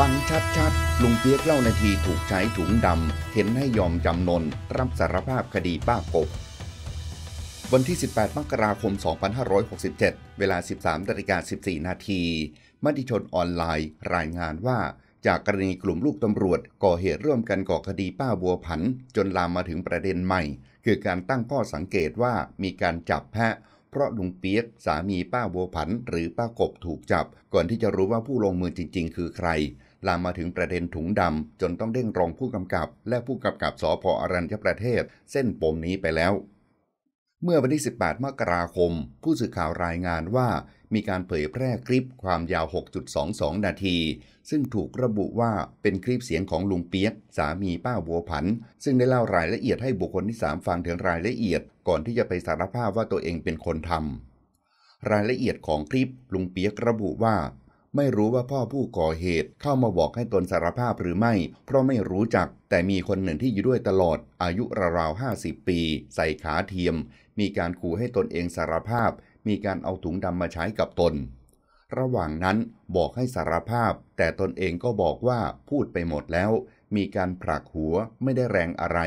ฟังชัดๆ ลุงเปียกเล่านาทีถูกใช้ถุงดำ เห็นให้ยอมจำนน รับสารภาพคดีป้ากบ วันที่ 18 มกราคม 2567 เวลา 13นาฬิกา14 นาทีมติชนออนไลน์ รายงานว่า จากกรณีกลุ่มลูกตำรวจ ก่อเหตุร่วมกันก่อคดีป้าบัวผันจนลามมาถึงประเด็นใหม่ คือการตั้งข้อสังเกตว่ามีการจับแพะเพราะลุงเปียกสามีป้าโวผันหรือป้ากบถูกจับ ก่อนที่จะรู้ว่าผู้ลงมือจริงๆ คือใคร ลามมาถึงประเด็นถุงดำจนต้องเด้งรองผู้กำกับ และผู้กำกับสอพออรัญญประเทศ เส้นปมนี้ไปแล้ว เมื่อวันที่18 มกราคม ผู้สื่อข่าวรายงานว่ามีการเผยแพร่คลิปความยาว 6.22 นาที ซึ่งถูกระบุว่าเป็นคลิปเสียงของลุงเปียกสามีป้าบัวผัน ซึ่งได้เล่ารายละเอียดให้บุคคลที่3ฟังถึงรายละเอียดก่อนที่จะไปสารภาพว่าตัวเองเป็นคนทำ รายละเอียดของคลิปลุงเปียกระบุว่า ไม่รู้ว่าพ่อผู้ก่อเหตุเข้ามาบอกให้ตนสารภาพหรือไม่ เพราะไม่รู้จัก แต่มีคนหนึ่งที่อยู่ด้วยตลอด อายุราวๆ50 ปี ใส่ขาเทียม มีการขู่ให้ตนเองสารภาพมีการเอาถุงดำมาใช้กับตน ระหว่างนั้นบอกให้สารภาพ แต่ตนเองก็บอกว่าพูดไปหมดแล้ว มีการผลักหัวไม่ได้แรงอะไร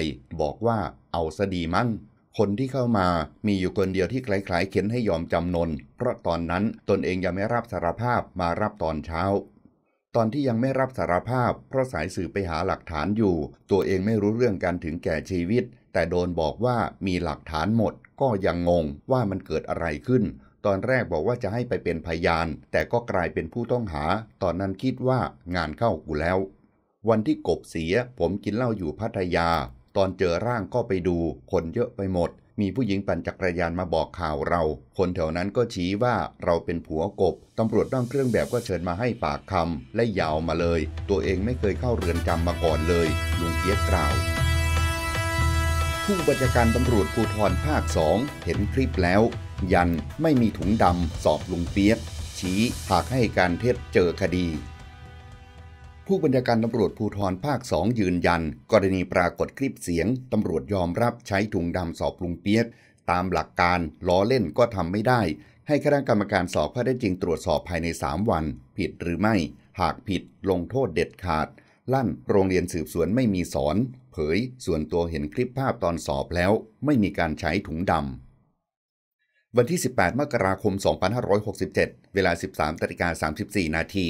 บอกว่าเอาซะดีมั่งคนที่เข้ามามีอยู่คนเดียวที่คล้ายๆเข็นให้ยอมจำนน เพราะตอนนั้นตนเองยังไม่รับสารภาพมารับตอนเช้า ตอนที่ยังไม่รับสารภาพ เพราะสายสืบไปหาหลักฐานอยู่ ตัวเองไม่รู้เรื่องการถึงแก่ชีวิต แต่โดนบอกว่ามีหลักฐานหมดก็ยังงงว่ามันเกิดอะไรขึ้น ตอนแรกบอกว่าจะให้ไปเป็นพยาน แต่ก็กลายเป็นผู้ต้องหา ตอนนั้นคิดว่างานเข้ากูแล้ว วันที่กบเสียผมกินเหล้าอยู่พัทยา ตอนเจอร่างก็ไปดู คนเยอะไปหมด มีผู้หญิงปั่นจักรยานมาบอกข่าวเรา คนแถวนั้นก็ชี้ว่าเราเป็นผัวกบ ตำรวจต้องเครื่องแบบก็เชิญมาให้ปากคำและยาวมาเลย ตัวเองไม่เคยเข้าเรือนจำมาก่อนเลย ลุงเกียรกล่าวผู้บัญชาการตำรวจภูธรภาคสองเห็นคลิปแล้วยันไม่มีถุงดำสอบลุงเปียกชี้หากให้การเท็จเจอคดี ผู้บัญชาการตำรวจภูธรภาคสองยืนยัน กรณีปรากฏคลิปเสียงตำรวจยอมรับใช้ถุงดำสอบลุงเปียกตามหลักการ ล้อเล่นก็ทำไม่ได้ ให้คณะกรรมการสอบข้อได้จริงตรวจสอบภายใน 3 วัน ผิดหรือไม่หากผิด ลงโทษเด็ดขาด ลั่นโรงเรียนสืบสวนไม่มีสอนเผยส่วนตัวเห็นคลิปภาพตอนสอบแล้ว ไม่มีการใช้ถุงดำวันที่ 18มกราคม 2567 เวลา 13ตริกา34 นาที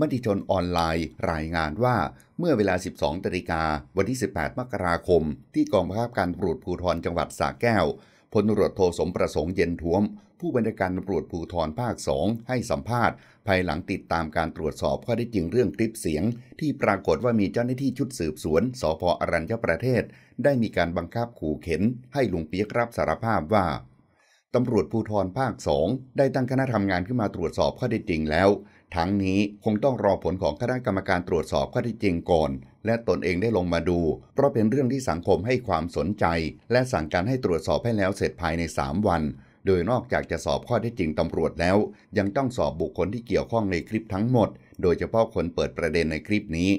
มติชนออนไลน์รายงานว่าเมื่อเวลา 12 ตริกาวันที่ 18 มกราคม ที่กองบังคับการตรวจภูธรจังหวัดสระแก้วพลตรวจโทสมประสงค์เย็นท้วมผู้บัญชาการตำรวจภูธรภาค 2 ให้สัมภาษณ์ภายหลังติดตามการตรวจสอบข้อได้จริงเรื่องคลิปเสียง ที่ปรากฏว่ามีเจ้าหน้าที่ชุดสืบสวนสอพออรัญญประเทศ ได้มีการบังคับขู่เข็น ให้ลุงเปียกรับสารภาพว่าตำรวจภูธรภาค 2 ได้ตั้งคณะทำงานขึ้นมาตรวจสอบข้อได้จริงแล้ว ทั้งนี้คงต้องรอผลของคณะกรรมการตรวจสอบข้อที่จริงก่อนและตนเองได้ลงมาดูเพราะเป็นเรื่องที่สังคมให้ความสนใจ และสั่งการให้ตรวจสอบให้แล้วเสร็จภายใน 3 วันโดยนอกจากจะสอบข้อเท็จจริงตำรวจแล้ว ยังต้องสอบบุคคลที่เกี่ยวข้องในคลิปทั้งหมด โดยเฉพาะคนเปิดประเด็นในคลิปนี้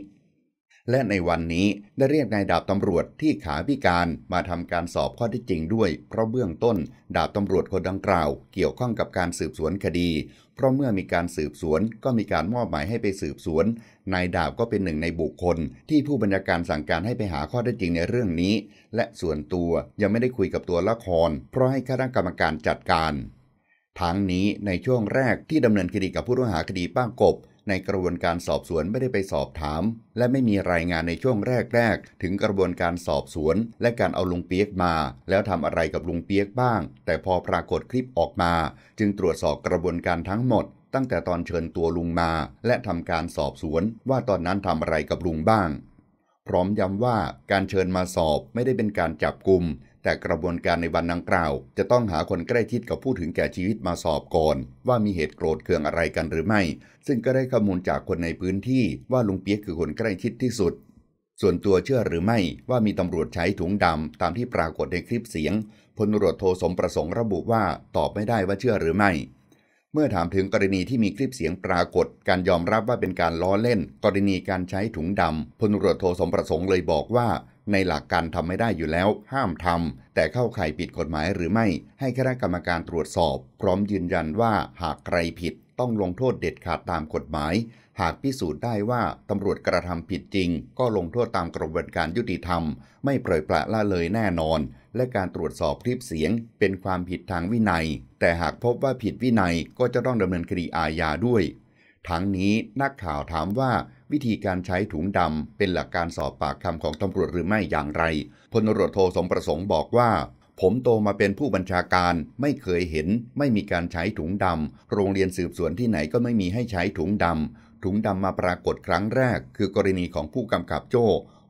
และในวันนี้ได้เรียกนายดาบตำรวจที่ขาพิการมาทำการสอบข้อที่จริงด้วย เพราะเบื้องต้นดาบตำรวจคนดังกล่าว เกี่ยวข้องกับการสืบสวนคดี เพราะเมื่อมีการสืบสวนก็มีการมอบหมายให้ไปสืบสวน นายดาบก็เป็นหนึ่งในบุคคลที่ผู้บัญชาการสั่งการให้ไปหาข้อทีจจริงในเรื่องนี้ และส่วนตัวยังไม่ได้คุยกับตัวละคร เพราะให้คณะกรรมการจัดการ ทั้งนี้ในช่วงแรกที่ดำเนินคดีกับผู้ต้องหาคดีป้ากบในกระบวนการสอบสวนไม่ได้ไปสอบถาม และไม่มีรายงานในช่วงแรกๆ ถึงกระบวนการสอบสวน และการเอาลุงเปียกมา แล้วทำอะไรกับลุงเปียกบ้าง แต่พอปรากฏคลิปออกมา จึงตรวจสอบกระบวนการทั้งหมด ตั้งแต่ตอนเชิญตัวลุงมา และทำการสอบสวน ว่าตอนนั้นทำอะไรกับลุงบ้าง พร้อมย้ำว่าการเชิญมาสอบไม่ได้เป็นการจับกลุ่มแต่กระบวนการในวันดังกล่าว จะต้องหาคนใกล้ชิดกับผู้ถึงแก่ชีวิตมาสอบก่อน ว่ามีเหตุโกรธเคืองอะไรกันหรือไม่ ซึ่งก็ได้ข้อมูลจากคนในพื้นที่ว่าลุงเปียกคือคนใกล้ชิดที่สุด ส่วนตัวเชื่อหรือไม่ ว่ามีตำรวจใช้ถุงดำ ตามที่ปรากฏในคลิปเสียงพลตำรวจโทสมประสงค์ระบุว่า ตอบไม่ได้ว่าเชื่อหรือไม่ เมื่อถามถึงกรณีที่มีคลิปเสียงปรากฏ การยอมรับว่าเป็นการล้อเล่น กรณีการใช้ถุงดำพลตำรวจโทสมประสงค์เลยบอกว่าในหลักการทำไม่ได้อยู่แล้วห้ามทำแต่เข้าข่ายผิดกฎหมายหรือไม่ ให้คณะกรรมการตรวจสอบ พร้อมยืนยันว่าหากใครผิดต้องลงโทษเด็ดขาดตามกฎหมาย หากพิสูจน์ได้ว่าตำรวจกระทำผิดจริง ก็ลงโทษตามกระบวนการยุติธรรมไม่ปล่อยปละละเลยแน่นอน และการตรวจสอบคลิปเสียง เป็นความผิดทางวินัย แต่หากพบว่าผิดวินัยก็จะต้องดำเนินคดีอาญาด้วย ทั้งนี้นักข่าวถามว่าวิธีการใช้ถุงดำเป็นหลักการสอบปากคำของตำรวจหรือไม่อย่างไรพลตรวจโทสมประสงค์บอกว่า ผมโตมาเป็นผู้บัญชาการไม่เคยเห็นไม่มีการใช้ถุงดำ โรงเรียนสืบสวนที่ไหนก็ไม่มีให้ใช้ถุงดำ ถุงดำมาปรากฏครั้งแรกคือกรณีของผู้กำกับโจ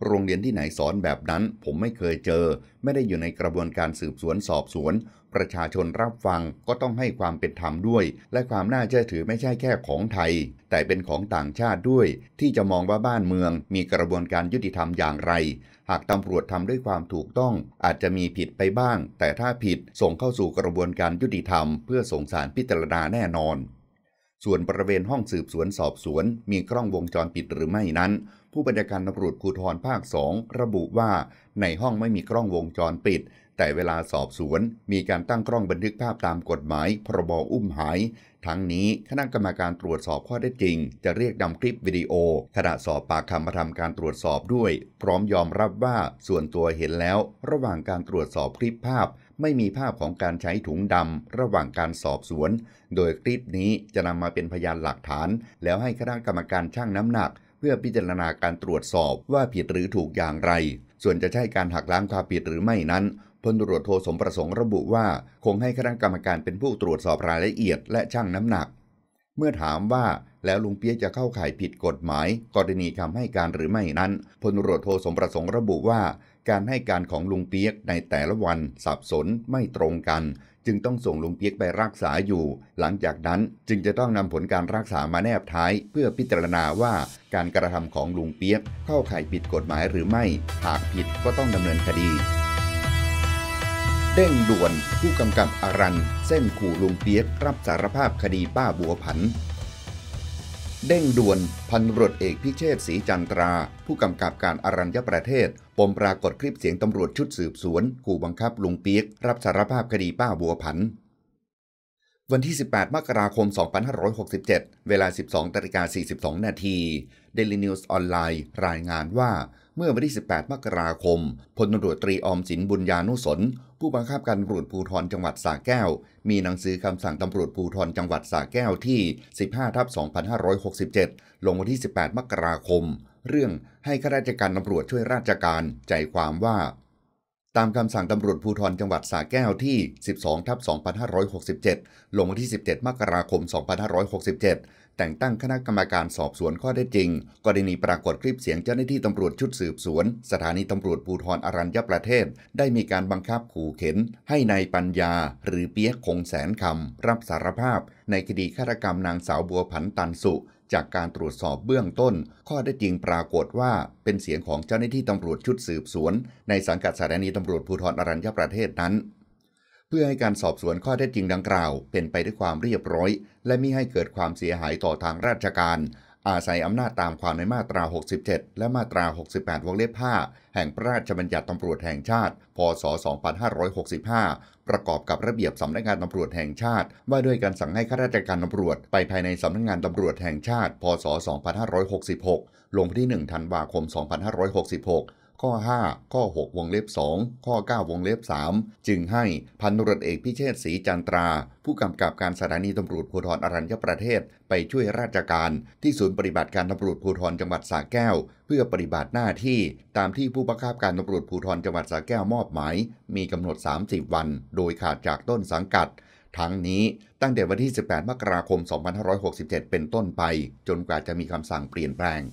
โรงเรียนที่ไหนสอนแบบนั้นผมไม่เคยเจอ ไม่ได้อยู่ในกระบวนการสืบสวนสอบสวน ประชาชนรับฟังก็ต้องให้ความเป็นธรรมด้วย และความน่าเชื่อถือไม่ใช่แค่ของไทย แต่เป็นของต่างชาติด้วย ที่จะมองว่าบ้านเมือง มีกระบวนการยุติธรรมอย่างไร หากตำรวจทำด้วยความถูกต้อง อาจจะมีผิดไปบ้าง แต่ถ้าผิดส่งเข้าสู่กระบวนการยุติธรรมเพื่อส่งสารพิจารณาแน่นอน ส่วนบริเวณห้องสืบสวนสอบสวน มีกล้องวงจรปิดหรือไม่นั้นผู้บัญชาการตำรวจภูธรภาคสองระบุว่า ในห้องไม่มีกล้องวงจรปิด แต่เวลาสอบสวน มีการตั้งกล้องบันทึกภาพตามกฎหมายพรบอุ้มหาย ทั้งนี้คณะกรรมการตรวจสอบข้อได้จริง จะเรียกนำคลิปวิดีโอขณะสอบปากคำมาทำการตรวจสอบด้วย พร้อมยอมรับว่า ส่วนตัวเห็นแล้ว ระหว่างการตรวจสอบคลิปภาพ ไม่มีภาพของการใช้ถุงดำระหว่างการสอบสวน โดยคลิปนี้จะนำมาเป็นพยานหลักฐาน แล้วให้คณะกรรมการช่างน้ำหนักเพื่อพิจารณาการตรวจสอบว่าผิดหรือถูกอย่างไร ส่วนจะใช่การหักล้างความผิดหรือไม่นั้นพลตรวจโทสมประสงค์ระบุว่าคงให้คณะกรรมการเป็นผู้ตรวจสอบรายละเอียด และชั่งน้ำหนัก เมื่อถามว่าแล้วลุงเปียจะเข้าข่ายผิดกฎหมาย กรณีคำให้การหรือไม่นั้นพลตรวจโทสมประสงค์ระบุว่าการให้การของลุงเปียกในแต่ละวันสับสนไม่ตรงกัน จึงต้องส่งลุงเปียกไปรักษาอยู่ หลังจากนั้นจึงจะต้องนำผลการรักษามาแนบท้าย เพื่อพิจารณาว่า การกระทำของลุงเปียกเข้าข่ายผิดกฎหมายหรือไม่หากผิดก็ต้องดำเนินคดี เด้งด่วนผู้กำกับ อรันเส้นขู่ลุงเปียก รับสารภาพคดีป้าบัวผันเด้งด่วนพันรจเอกพิเชษศรีจันตรา ผู้กำกับการอารัญญประเทศปมปรากฏคลิปเสียงตำรวจชุดสืบสวนขู่บังคับลุงเปียกรับสารภาพคดีป้าบัวผัน วันที่ 18 มกราคม 2567 เวลา 12ิกา42 นาทีดลินิวส์ออนไลน์ รายงานว่าเมื่อวันที่ 18 มกราคม พลตำรวจตรีอมสินบุญญานุสนผู้บังคับการตำรวจภูธรจังหวัดสระแก้ว มีหนังสือคำสั่งตำรวจภูธรจังหวัดสระแก้วที่ 15 ทับ 2567 ลงวันที่ 18 มกราคม เรื่องให้ข้าราชการตำรวจช่วยราชการใจความว่าตามคำสั่งตำรวจภูธรจังหวัดสระแก้วที่ 12ทับ2567 ลงวันที่ 17 มกราคม 2567 แต่งตั้งคณะกรรมการสอบสวนข้อเท็จจริงกรณีปรากฏคลิปเสียงเจ้าหน้าที่ตำรวจชุดสืบสวน สถานีตำรวจภูธรอรัญญประเทศ ได้มีการบังคับขู่เข็นให้ในายปัญญาหรือเปียกคงแสนคำ รับสารภาพในคดีฆาตกรรมนางสาวบัวผันตันสุจากการตรวจสอบเบื้องต้น ข้อได้จริงปรากฏว่าเป็นเสียงของเจ้าหน้าที่ตำรวจชุดสืบสวน ในสังกัดสถานีตำรวจภูธรอรัญญประเทศนั้น เพื่อให้การสอบสวนข้อเท็จจริงดังกล่าวเป็นไปด้วยความเรียบร้อย และมิให้เกิดความเสียหายต่อทางราชการอาศัยอำนาจตามความในมาตรา 67 และมาตรา 68 วงเล็บ5 แห่งพระราชบัญญัติตำรวจแห่งชาติ พศ 2565 ประกอบกับระเบียบสำนักงานตำรวจแห่งชาติ ว่าด้วยการสั่งให้ข้าราชการตำรวจไปภายในสำนักงานตำรวจแห่งชาติ พศ 2566 ลงที่ 1 ธันวาคม 2566ข้อ5ข้อ6 วงเล็บ2 ข้อ 9 วงเล็บ3 จึงให้พันตรวจเอกพิเชษศรีจันตรา ผู้กำกับการสถานีตำรวจภูธรอรัญญประเทศไปช่วยราชการ ที่ศูนย์ปฏิบัติการตำรวจภูธรจังหวัดสระแก้ว เพื่อปฏิบัติหน้าที่ตามที่ผู้บังคับการตำรวจภูธรจังหวัดสระแก้วมอบหมายมีกำหนด 30 วัน โดยขาดจากต้นสังกัด ทั้งนี้ตั้งแต่วันที่18มกราคม 2567 เป็นต้นไป จนกว่าจะมีคำสั่งเปลี่ยนแปลง